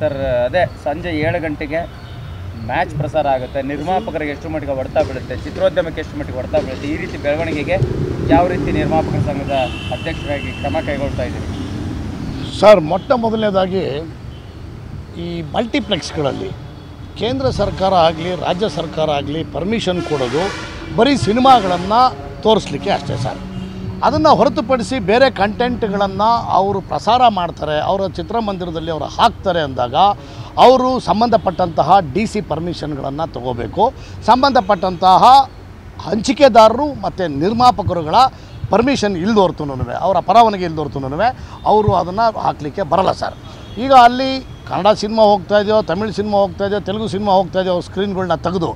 sir ಅದೇ ಸಂಜೆ ಏಳು ಗಂಟೆಗೆ ಮ್ಯಾಚ್ ಪ್ರಸಾರ ಆಗುತ್ತೆ ನಿರ್ಮಾಪಕರಿಗೆ ಎಷ್ಟು ಮಟ್ಟಿಗೆ ಹೊಡ್ತಾ ಬೀಳುತ್ತೆ ಚಿತ್ರೋದ್ಯಮಕ್ಕೆ ಎಷ್ಟು ಮಟ್ಟಿಗೆ ಹೊಡ್ತಾ ಬೀಳುತ್ತೆ ಈ ರೀತಿ ಬೆಳವಣಿಗೆಗೆ ಯಾವ ರೀತಿ ನಿರ್ಮಾಪಕ ಸಂಘದ ಅಧ್ಯಕ್ಷರಾಗಿ ಕ್ರಮ ಕೈಗೊಳ್ತಾ ಇದ್ದೀರಿ ಸರ್ ಮೊಟ್ಟ ಮೊದಲನೇದಾಗಿ ಈ ಮಲ್ಟಿಪ್ಲೆಕ್ಸ್ಗಳಲ್ಲಿ ಕೇಂದ್ರ ಸರ್ಕಾರ ಆಗಲಿ ರಾಜ್ಯ ಸರ್ಕಾರ ಆಗಲಿ ಪರ್ಮಿಷನ್ ಕೊಡೋದು ಬರೀ ಸಿನಿಮಾಗಳನ್ನು ತೋರಿಸ್ಲಿಕ್ಕೆ ಅಷ್ಟೇ ಸರ್ ಅದನ್ನು ಹೊರತುಪಡಿಸಿ ಬೇರೆ ಕಂಟೆಂಟ್ಗಳನ್ನು ಅವರು ಪ್ರಸಾರ ಮಾಡ್ತಾರೆ ಅವರ ಚಿತ್ರಮಂದಿರದಲ್ಲಿ ಅವರು ಹಾಕ್ತಾರೆ ಅಂದಾಗ ಅವರು ಸಂಬಂಧಪಟ್ಟಂತಹ ಡಿ ಸಿ ಪರ್ಮಿಷನ್ಗಳನ್ನು ತಗೋಬೇಕು ಸಂಬಂಧಪಟ್ಟಂತಹ ಹಂಚಿಕೆದಾರರು ಮತ್ತು ನಿರ್ಮಾಪಕರುಗಳ ಪರ್ಮಿಷನ್ ಇಲ್ದೋರ್ತು ಇಲ್ದೋರ್ತೂ ಅವರ ಪರವಾನಗಿ ಇಲ್ದೋರ್ತು ಇಲ್ದೋರ್ತೂ ಅವರು ಅದನ್ನು ಹಾಕಲಿಕ್ಕೆ ಬರಲ್ಲ ಸರ್ ಈಗ ಅಲ್ಲಿ ಕನ್ನಡ ಸಿನಿಮಾ ಹೋಗ್ತಾ ಇದೆಯೋ ತಮಿಳು ಸಿನಿಮಾ ಹೋಗ್ತಾ ಇದೆಯೋ ತೆಲುಗು ಸಿನಿಮಾ ಹೋಗ್ತಾ ಇದೆಯೋ ಸ್ಕ್ರೀನ್ಗಳನ್ನ ತೆಗೆದು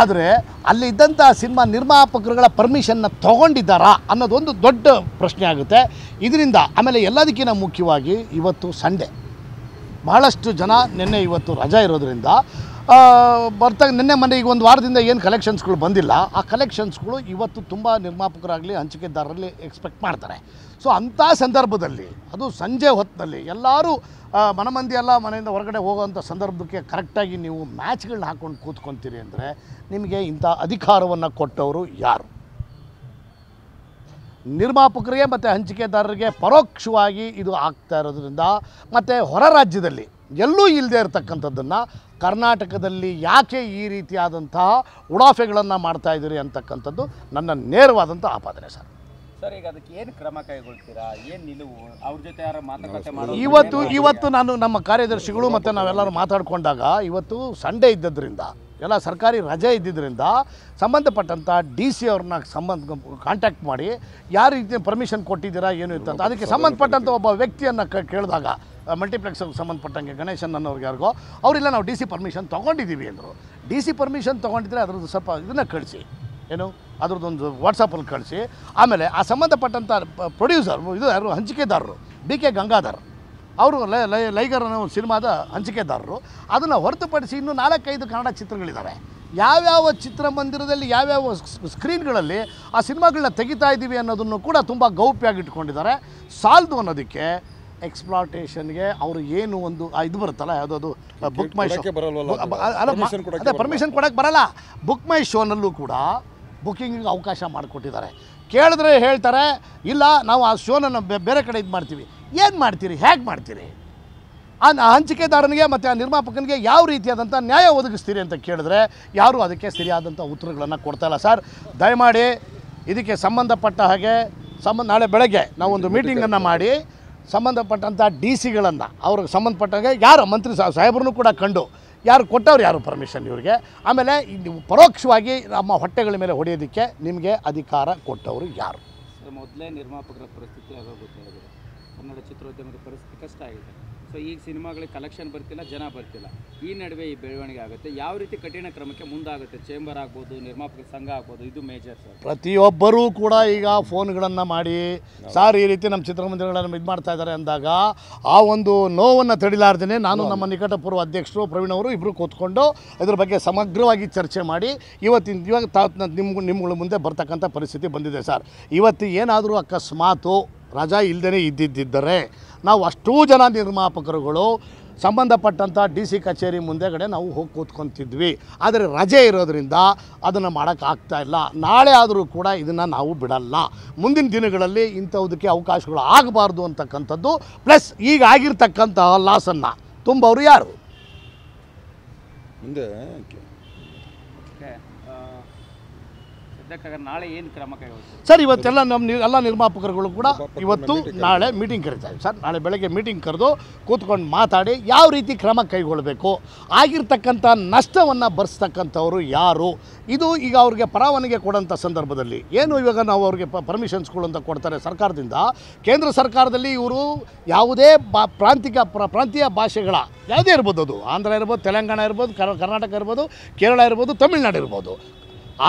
ಆದರೆ ಅಲ್ಲಿದ್ದಂಥ ಸಿನಿಮಾ ನಿರ್ಮಾಪಕರುಗಳ ಪರ್ಮಿಷನ್ನ ತೊಗೊಂಡಿದ್ದಾರಾ ಅನ್ನೋದೊಂದು ದೊಡ್ಡ ಪ್ರಶ್ನೆ ಆಗುತ್ತೆ ಇದರಿಂದ ಆಮೇಲೆ ಎಲ್ಲದಕ್ಕಿಂತ ಮುಖ್ಯವಾಗಿ ಇವತ್ತು ಸಂಡೇ ಬಹಳಷ್ಟು ಜನ ನಿನ್ನೆ ಇವತ್ತು ರಜಾ ಇರೋದರಿಂದ ಬರ್ತಾ ನಿನ್ನೆ ಮೊನ್ನೆ ಈಗ ಒಂದು ವಾರದಿಂದ ಏನು ಕಲೆಕ್ಷನ್ಸ್ಗಳು ಬಂದಿಲ್ಲ ಆ ಕಲೆಕ್ಷನ್ಸ್ಗಳು ಇವತ್ತು ತುಂಬ ನಿರ್ಮಾಪಕರಾಗಲಿ ಹಂಚಿಕೆದಾರರಲ್ಲಿ ಎಕ್ಸ್ಪೆಕ್ಟ್ ಮಾಡ್ತಾರೆ ಸೊ ಅಂಥ ಸಂದರ್ಭದಲ್ಲಿ ಅದು ಸಂಜೆ ಹೊತ್ತಿನಲ್ಲಿ ಎಲ್ಲರೂ ಮನಮಂದಿ ಎಲ್ಲ ಮನೆಯಿಂದ ಹೊರಗಡೆ ಹೋಗೋವಂಥ ಸಂದರ್ಭಕ್ಕೆ ಕರೆಕ್ಟಾಗಿ ನೀವು ಮ್ಯಾಚ್ಗಳನ್ನ ಹಾಕ್ಕೊಂಡು ಕೂತ್ಕೊತೀರಿ ಅಂದರೆ ನಿಮಗೆ ಇಂಥ ಅಧಿಕಾರವನ್ನು ಕೊಟ್ಟವರು ಯಾರು ನಿರ್ಮಾಪಕರಿಗೆ ಮತ್ತು ಹಂಚಿಕೆದಾರರಿಗೆ ಪರೋಕ್ಷವಾಗಿ ಇದು ಆಗ್ತಾ ಇರೋದ್ರಿಂದ ಮತ್ತು ಹೊರ ರಾಜ್ಯದಲ್ಲಿ ಎಲ್ಲೂ ಇಲ್ಲದೆ ಇರತಕ್ಕಂಥದ್ದನ್ನು ಕರ್ನಾಟಕದಲ್ಲಿ ಯಾಕೆ ಈ ರೀತಿಯಾದಂತಹ ಉಡಾಫೆಗಳನ್ನು ಮಾಡ್ತಾ ಇದ್ದೀರಿ ಅಂತಕ್ಕಂಥದ್ದು ನನ್ನ ನೇರವಾದಂಥ ಆಪಾದನೆ ಸರ್ ಸರ್ ಈಗ ಅದಕ್ಕೆ ಏನು ಕ್ರಮ ಕೈಗೊಳ್ತೀರಾ ಏನು ಜೊತೆ ಮಾತುಕತೆ ಇವತ್ತು ಇವತ್ತು ನಾನು ನಮ್ಮ ಕಾರ್ಯದರ್ಶಿಗಳು ಮತ್ತು ನಾವೆಲ್ಲರೂ ಮಾತಾಡಿಕೊಂಡಾಗ ಇವತ್ತು ಸಂಡೇ ಇದ್ದದ್ರಿಂದ ಎಲ್ಲ ಸರ್ಕಾರಿ ರಜೆ ಇದ್ದಿದ್ದರಿಂದ ಸಂಬಂಧಪಟ್ಟಂಥ ಡಿ ಸಿ ಅವ್ರನ್ನ ಸಂಬಂಧ ಕಾಂಟ್ಯಾಕ್ಟ್ ಮಾಡಿ ಯಾರು ಇದನ್ನ ಪರ್ಮಿಷನ್ ಕೊಟ್ಟಿದ್ದೀರಾ ಏನು ಇತ್ತಂತ ಅದಕ್ಕೆ ಸಂಬಂಧಪಟ್ಟಂಥ ಒಬ್ಬ ವ್ಯಕ್ತಿಯನ್ನು ಕೇಳಿದಾಗ ಮಲ್ಟಿಪ್ಲೆಕ್ಸ್ಗೆ ಸಂಬಂಧಪಟ್ಟಂಗೆ ಗಣೇಶನ್ ಅನ್ನೋರ್ಗೆ ಯಾರಿಗೋ ಅವರಿಲ್ಲ ನಾವು ಡಿ ಸಿ ಪರ್ಮಿಷನ್ ತೊಗೊಂಡಿದ್ದೀವಿ ಅಂದರು ಡಿ ಸಿ ಪರ್ಮಿಷನ್ ತೊಗೊಂಡಿದ್ರೆ ಅದ್ರದ್ದು ಸ್ವಲ್ಪ ಇದನ್ನು ಕಳಿಸಿ ಏನು ಅದ್ರದ್ದೊಂದು ವಾಟ್ಸಪ್ಪಲ್ಲಿ ಕಳಿಸಿ ಆಮೇಲೆ ಆ ಸಂಬಂಧಪಟ್ಟಂಥ ಪ್ರೊಡ್ಯೂಸರ್ ಇದು ಯಾರು ಹಂಚಿಕೆದಾರರು ಬಿ ಕೆ ಗಂಗಾಧರ್ ಅವರು ಲೈ ಲೈಗರ್ ಅನ್ನೋ ಒಂದು ಸಿನಿಮಾದ ಹಂಚಿಕೆದಾರರು ಅದನ್ನು ಹೊರತುಪಡಿಸಿ ಇನ್ನೂ ನಾಲ್ಕೈದು ಕನ್ನಡ ಚಿತ್ರಗಳಿದ್ದಾವೆ ಯಾವ್ಯಾವ ಚಿತ್ರಮಂದಿರದಲ್ಲಿ ಯಾವ್ಯಾವ ಸ್ಕ್ರೀನ್ಗಳಲ್ಲಿ ಆ ಸಿನಿಮಾಗಳನ್ನ ತೆಗಿತಾ ಇದ್ದೀವಿ ಅನ್ನೋದನ್ನು ಕೂಡ ತುಂಬ ಗೌಪ್ಯಾಗಿಟ್ಕೊಂಡಿದ್ದಾರೆ ಇಟ್ಕೊಂಡಿದ್ದಾರೆ ಸಾಲದು ಅನ್ನೋದಕ್ಕೆ ಎಕ್ಸ್ಪ್ಲಾಟೇಷನ್ಗೆ ಅವರು ಏನು ಒಂದು ಇದು ಬರುತ್ತಲ್ಲ ಯಾವುದಾದ್ರು ಬುಕ್ ಮೈ ಶೋ ಅಲ್ಲ ಪರ್ಮಿಷನ್ ಕೊಡೋಕ್ಕೆ ಬರಲ್ಲ ಬುಕ್ ಮೈ ಶೋನಲ್ಲೂ ಕೂಡ ಬುಕ್ಕಿಂಗಿಗೆ ಅವಕಾಶ ಮಾಡಿಕೊಟ್ಟಿದ್ದಾರೆ ಕೇಳಿದ್ರೆ ಹೇಳ್ತಾರೆ ಇಲ್ಲ ನಾವು ಆ ಶೋನನ್ನು ಬೇರೆ ಕಡೆ ಇದು ಮಾಡ್ತೀವಿ ಏನು ಮಾಡ್ತೀರಿ ಹೇಗೆ ಮಾಡ್ತೀರಿ ಆ ಹಂಚಿಕೆದಾರನಿಗೆ ಮತ್ತು ಆ ನಿರ್ಮಾಪಕನಿಗೆ ಯಾವ ರೀತಿಯಾದಂಥ ನ್ಯಾಯ ಒದಗಿಸ್ತೀರಿ ಅಂತ ಕೇಳಿದ್ರೆ ಯಾರೂ ಅದಕ್ಕೆ ಸರಿಯಾದಂಥ ಉತ್ತರಗಳನ್ನು ಕೊಡ್ತಾಯಿಲ್ಲ ಸರ್ ದಯಮಾಡಿ ಇದಕ್ಕೆ ಸಂಬಂಧಪಟ್ಟ ಹಾಗೆ ಸಂಬಂಧ ನಾಳೆ ಬೆಳಗ್ಗೆ ನಾವೊಂದು ಮೀಟಿಂಗನ್ನು ಮಾಡಿ ಸಂಬಂಧಪಟ್ಟಂಥ ಡಿ ಸಿಗಳನ್ನು ಅವ್ರಿಗೆ ಸಂಬಂಧಪಟ್ಟಂಗೆ ಯಾರು ಮಂತ್ರಿ ಸಾಹೇಬ್ರನ್ನೂ ಕೂಡ ಕಂಡು ಯಾರು ಕೊಟ್ಟವ್ರು ಯಾರು ಪರ್ಮಿಷನ್ ಇವರಿಗೆ ಆಮೇಲೆ ನೀವು ಪರೋಕ್ಷವಾಗಿ ನಮ್ಮ ಹೊಟ್ಟೆಗಳ ಮೇಲೆ ಹೊಡೆಯೋದಕ್ಕೆ ನಿಮಗೆ ಅಧಿಕಾರ ಕೊಟ್ಟವರು ಯಾರು ಮೊದಲೇ ನಿರ್ಮಾಪಕರ ಪರಿಸ್ಥಿತಿ ಗೊತ್ತಾಗಿದೆ ಕನ್ನಡ ಚಿತ್ರೋದ್ಯಮದ ಪರಿಸ್ಥಿತಿ ಕಷ್ಟ ಆಗಿದೆ ಸೊ ಈಗ ಸಿನಿಮಾಗಳಿಗೆ ಕಲೆಕ್ಷನ್ ಬರ್ತಿಲ್ಲ ಜನ ಬರ್ತಿಲ್ಲ ಈ ನಡುವೆ ಈ ಬೆಳವಣಿಗೆ ಆಗುತ್ತೆ ಯಾವ ರೀತಿ ಕಠಿಣ ಕ್ರಮಕ್ಕೆ ಮುಂದಾಗುತ್ತೆ ಚೇಂಬರ್ ಆಗ್ಬೋದು ನಿರ್ಮಾಪಕ ಸಂಘ ಆಗ್ಬೋದು ಇದು ಮೇಜರ್ ಸರ್ ಪ್ರತಿಯೊಬ್ಬರೂ ಕೂಡ ಈಗ ಫೋನ್ಗಳನ್ನು ಮಾಡಿ ಸಾರ್ ಈ ರೀತಿ ನಮ್ಮ ಚಿತ್ರಮಂದಿರಗಳನ್ನು ಇದು ಮಾಡ್ತಾ ಇದ್ದಾರೆ ಅಂದಾಗ ಆ ಒಂದು ನೋವನ್ನು ತಡಿಲಾರ್ದೇ ನಾನು ನಮ್ಮ ನಿಕಟಪೂರ್ವ ಅಧ್ಯಕ್ಷರು ಪ್ರವೀಣ್ ಅವರು ಇಬ್ಬರು ಕೂತ್ಕೊಂಡು ಇದ್ರ ಬಗ್ಗೆ ಸಮಗ್ರವಾಗಿ ಚರ್ಚೆ ಮಾಡಿ ಇವತ್ತಿನ ಇವಾಗ ತಾ ನಿಮ್ಮ ನಿಮ್ಮಗಳ ಮುಂದೆ ಬರ್ತಕ್ಕಂಥ ಪರಿಸ್ಥಿತಿ ಬಂದಿದೆ ಸರ್ ಇವತ್ತು ಏನಾದರೂ ಅಕಸ್ಮಾತು ರಜಾ ಇಲ್ಲದೇ ಇದ್ದಿದ್ದರೆ ನಾವು ಅಷ್ಟೂ ಜನ ನಿರ್ಮಾಪಕರುಗಳು ಸಂಬಂಧಪಟ್ಟಂಥ ಡಿ ಸಿ ಕಚೇರಿ ಮುಂದೆಗಡೆ ನಾವು ಹೋಗಿ ಕೂತ್ಕೊತಿದ್ವಿ ಆದರೆ ರಜೆ ಇರೋದರಿಂದ ಅದನ್ನು ಮಾಡೋಕ್ಕಾಗ್ತಾ ಇಲ್ಲ ನಾಳೆ ಆದರೂ ಕೂಡ ಇದನ್ನು ನಾವು ಬಿಡಲ್ಲ ಮುಂದಿನ ದಿನಗಳಲ್ಲಿ ಇಂಥವುದಕ್ಕೆ ಅವಕಾಶಗಳು ಆಗಬಾರ್ದು ಅಂತಕ್ಕಂಥದ್ದು ಪ್ಲಸ್ ಈಗ ಆಗಿರ್ತಕ್ಕಂತಹ ಲಾಸನ್ನು ತುಂಬವರು ಯಾರು ಮುಂದೆ ನಾಳೆ ಏನು ಕ್ರಮ ಸರ್ ಇವತ್ತೆಲ್ಲ ನಮ್ಮ ಎಲ್ಲ ನಿರ್ಮಾಪಕರುಗಳು ಕೂಡ ಇವತ್ತು ನಾಳೆ ಮೀಟಿಂಗ್ ಕರೀತಾರೆ ಸರ್ ನಾಳೆ ಬೆಳಗ್ಗೆ ಮೀಟಿಂಗ್ ಕರೆದು ಕೂತ್ಕೊಂಡು ಮಾತಾಡಿ ಯಾವ ರೀತಿ ಕ್ರಮ ಕೈಗೊಳ್ಳಬೇಕು ಆಗಿರ್ತಕ್ಕಂಥ ನಷ್ಟವನ್ನು ಬರ್ಸ್ತಕ್ಕಂಥವ್ರು ಯಾರು ಇದು ಈಗ ಅವ್ರಿಗೆ ಪರವಾನಗಿ ಕೊಡೋಂಥ ಸಂದರ್ಭದಲ್ಲಿ ಏನು ಇವಾಗ ನಾವು ಅವ್ರಿಗೆ ಪರ್ಮಿಷನ್ಸ್ಗಳು ಅಂತ ಕೊಡ್ತಾರೆ ಸರ್ಕಾರದಿಂದ ಕೇಂದ್ರ ಸರ್ಕಾರದಲ್ಲಿ ಇವರು ಯಾವುದೇ ಪ್ರಾಂತಿಕ ಪ್ರಾಂತೀಯ ಭಾಷೆಗಳ ಯಾವುದೇ ಇರ್ಬೋದು ಅದು ಆಂಧ್ರ ಇರ್ಬೋದು ತೆಲಂಗಾಣ ಇರ್ಬೋದು ಕರ್ನಾಟಕ ಇರ್ಬೋದು ಕೇರಳ ಇರ್ಬೋದು ತಮಿಳ್ನಾಡು ಇರ್ಬೋದು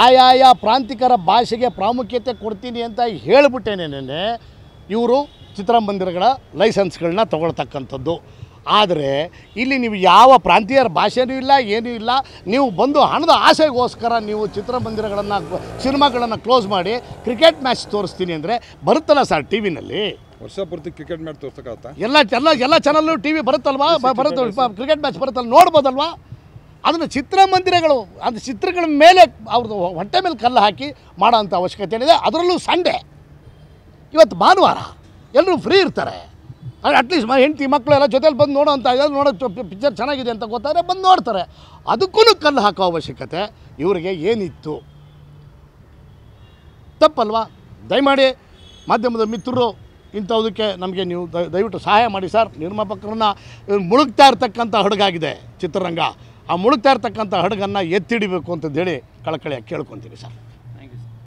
ಆಯಾಯ ಪ್ರಾಂತಿಕರ ಭಾಷೆಗೆ ಪ್ರಾಮುಖ್ಯತೆ ಕೊಡ್ತೀನಿ ಅಂತ ಹೇಳಿಬಿಟ್ಟೇನೇನೆ ಇವರು ಚಿತ್ರಮಂದಿರಗಳ ಲೈಸೆನ್ಸ್ಗಳನ್ನ ತಗೊಳ್ತಕ್ಕಂಥದ್ದು ಆದರೆ ಇಲ್ಲಿ ನೀವು ಯಾವ ಪ್ರಾಂತೀಯರ ಭಾಷೆನೂ ಇಲ್ಲ ಏನೂ ಇಲ್ಲ ನೀವು ಬಂದು ಹಣದ ಆಸೆಗೋಸ್ಕರ ನೀವು ಚಿತ್ರಮಂದಿರಗಳನ್ನು ಸಿನಿಮಾಗಳನ್ನು ಕ್ಲೋಸ್ ಮಾಡಿ ಕ್ರಿಕೆಟ್ ಮ್ಯಾಚ್ ತೋರಿಸ್ತೀನಿ ಅಂದರೆ ಬರುತ್ತಲ್ಲ ಸರ್ ಟಿ ವಿನಲ್ಲಿ ವರ್ಷ ಪೂರ್ತಿ ಕ್ರಿಕೆಟ್ ಮ್ಯಾಚ್ ತೋರಿಸಕ್ಕಾಗತ್ತಾ ಎಲ್ಲ ಎಲ್ಲ ಎಲ್ಲ ಚಾನಲ್ಲು ಟಿ ವಿ ಬರುತ್ತಲ್ವಾ ಬರುತ್ತೆ ಕ್ರಿಕೆಟ್ ಮ್ಯಾಚ್ ಬರುತ್ತಲ್ಲ ನೋಡ್ಬೋದಲ್ವಾ ಅದನ್ನು ಚಿತ್ರಮಂದಿರಗಳು ಅದು ಚಿತ್ರಗಳ ಮೇಲೆ ಅವ್ರದ್ದು ಹೊಟ್ಟೆ ಮೇಲೆ ಕಲ್ಲು ಹಾಕಿ ಮಾಡೋ ಅವಶ್ಯಕತೆ ಏನಿದೆ ಅದರಲ್ಲೂ ಸಂಡೇ ಇವತ್ತು ಭಾನುವಾರ ಎಲ್ಲರೂ ಫ್ರೀ ಇರ್ತಾರೆ ಅಟ್ಲೀಸ್ಟ್ ಹೆಂಡತಿ ಮಕ್ಕಳೆಲ್ಲ ಜೊತೆಯಲ್ಲಿ ಬಂದು ನೋಡೋ ಅಂತ ನೋಡೋ ಪಿಕ್ಚರ್ ಚೆನ್ನಾಗಿದೆ ಅಂತ ಗೊತ್ತಾರೆ ಬಂದು ನೋಡ್ತಾರೆ ಅದಕ್ಕೂ ಕಲ್ಲು ಹಾಕೋ ಅವಶ್ಯಕತೆ ಇವರಿಗೆ ಏನಿತ್ತು ತಪ್ಪಲ್ವಾ ದಯಮಾಡಿ ಮಾಧ್ಯಮದ ಮಿತ್ರರು ಇಂಥವುದಕ್ಕೆ ನಮಗೆ ನೀವು ದಯವಿಟ್ಟು ಸಹಾಯ ಮಾಡಿ ಸರ್ ನಿರ್ಮಾಪಕರನ್ನ ಮುಳುಗ್ತಾ ಇರ್ತಕ್ಕಂಥ ಹಡಗಾಗಿದೆ ಚಿತ್ರರಂಗ ಆ ಮುಳುಗ್ತಾ ಇರ್ತಕ್ಕಂಥ ಹಡಗನ್ನು ಎತ್ತಿಡಬೇಕು ಅಂತಂದೇಳಿ ಕಳಕಳಿಯಾಗಿ ಕೇಳ್ಕೊತೀನಿ ಸರ್